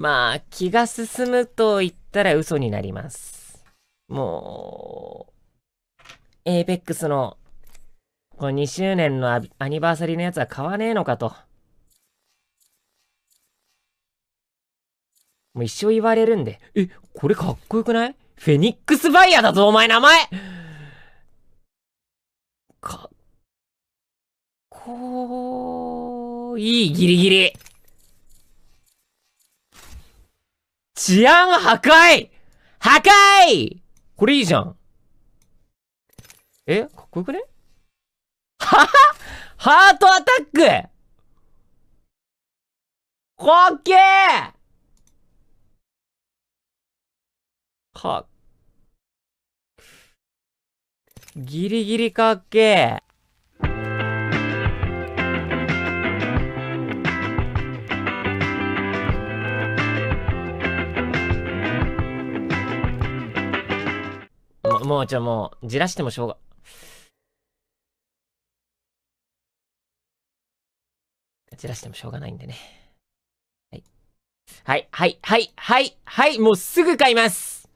まあ、気が進むと言ったら嘘になります。もう、エイペックスの、この2周年のアニバーサリーのやつは買わねえのかと。もう一生言われるんで。え、これかっこよくないフェニックスファイヤーだぞ、お前名前か、こう、いいギリギリ。治安破壊破壊これいいじゃん。えかっこよくねははハートアタックかっけーかっ、ギリギリかっけー。もうちょ、もう、じらしてもしょうが。じらしてもしょうがないんでね。はい、はい、はい、はい、はい、もうすぐ買います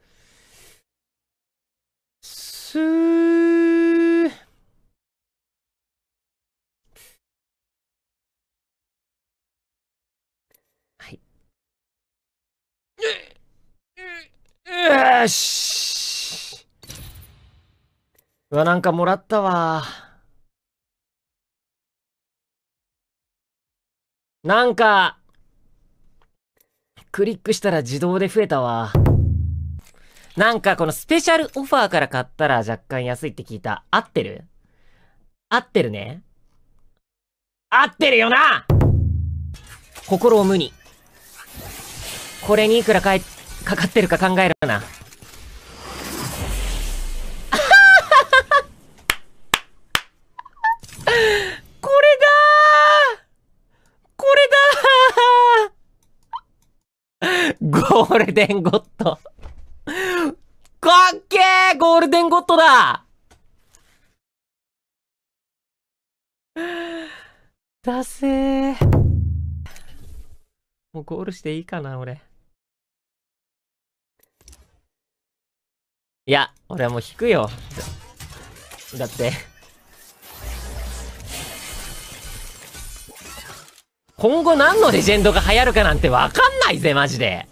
すー。はい。よしうわ、なんかもらったわ。なんか、クリックしたら自動で増えたわ。なんかこのスペシャルオファーから買ったら若干安いって聞いた。合ってる合ってるね合ってるよな心を無に。これにいくらかかってるか考えるな。ゴールデンゴットかっけーゴールデンゴットだだせー。もうゴールしていいかな、俺。いや、俺はもう引くよ。だって。今後何のレジェンドが流行るかなんてわかんないぜ、マジで。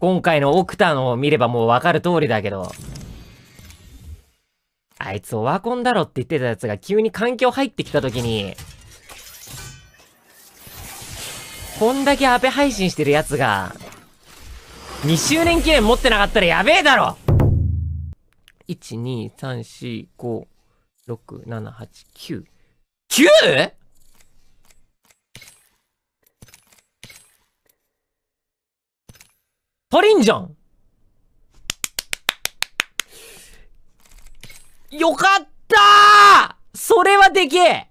今回のオクタンを見ればもうわかる通りだけど。あいつオワコンだろって言ってたやつが急に環境入ってきた時に、こんだけアペ配信してるやつが、2周年記念持ってなかったらやべえだろ !1、2、3、4、5、6、7、8、9。9! 足りんじゃんよかったそれはでけえ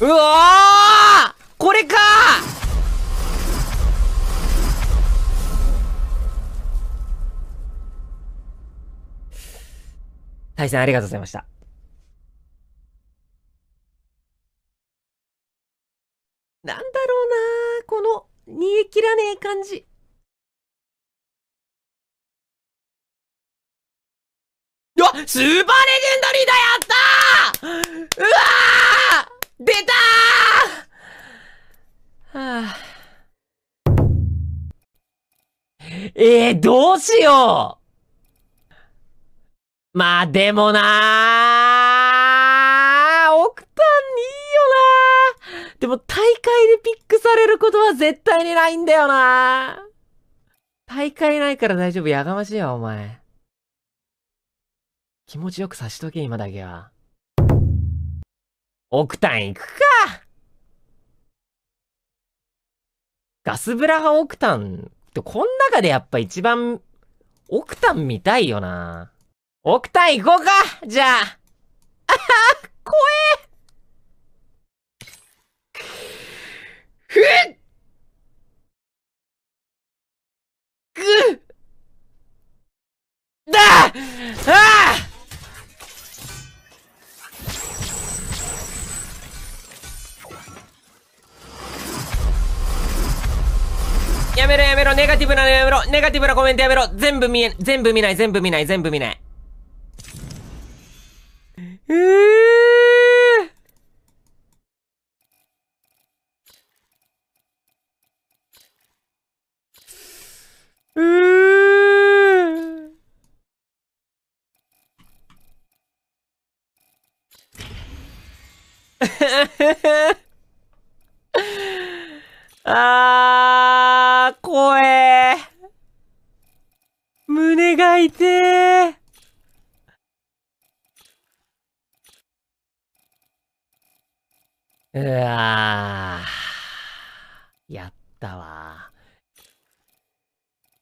うわこれか対戦ありがとうございました。この煮え切らねえ感じうわスーパーレジェンドリーだやったーうわー出たーはあえー、どうしようまあでもなあ奥にいいよなでも会でピックされることは絶対にないんだよな大会ないから大丈夫やがましいわ、お前。気持ちよくさしとけ、今だけは。億単行くかガスブラ派億単ってこん中でやっぱ一番億単見たいよな億単行こうかじゃああは怖えふっだああやめろやめろ、ネガティブなのやめろ、ネガティブなコメントやめろ、全部見え、全部見ない、全部見ない、全部見ない。あー、怖え胸が痛えうわー。やったわ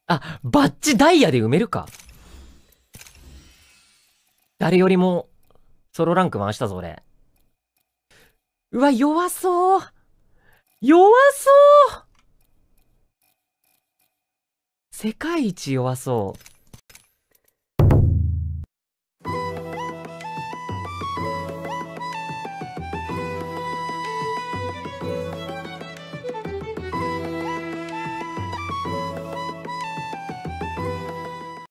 あ、バッチダイヤで埋めるか。誰よりも、ソロランク回したぞ、俺。うわ、弱そう。弱そう世界一弱そう。